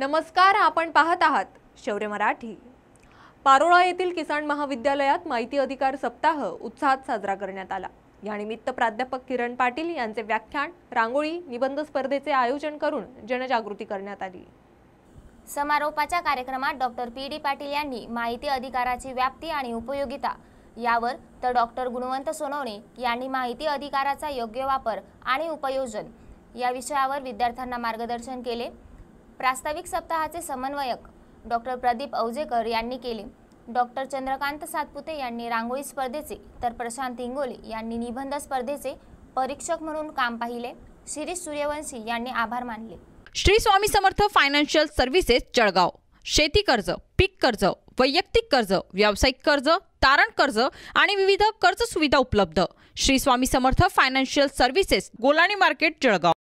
नमस्कार आपण पाहत आहात शौर्य मराठी पारोळा येथील किसान महाविद्यालयात माहिती अधिकार सप्ताह उत्साहात साजरा करण्यात आला या निमित्त प्राध्यापक किरण पाटील यांचे व्याख्यान रांगोळी निबंध स्पर्धेचे आयोजन करून जनजागृती करण्यात आली समारोपाच्या कार्यक्रमात डॉक्टर पी डी पाटील यांनी माहिती अधिकाराची व्याप्ती आणि उपयोगिता यावर तर डॉक्टर गुणवंत सोनवणे यांनी माहिती अधिकाराचा योग्य वापर आणि उपयोजन या विषयावर विद्यार्थ्यांना मार्गदर्शन केले प्रास्ताविक सप्ताहाचे समन्वयक डॉक्टर प्रदीप औजेकर यांनी केले डॉक्टर चंद्रकांत सातपुते यांनी रांगोळी स्पर्धेचे तर प्रशांत हिंगोली यांनी निबंध स्पर्धेचे परीक्षक म्हणून काम पाहिले श्री सूर्यवंशी यांनी आभार मानले श्री स्वामी समर्थ फायनान्शियल सर्व्हिसेस जळगाव शेती कर्ज पीक कर्ज वैयक्तिक कर्ज व्यावसायिक कर्ज तारण कर्ज आणि विविध कर्ज सुविधा उपलब्ध Shri Swami Samarth financial services Golani market Jalgaon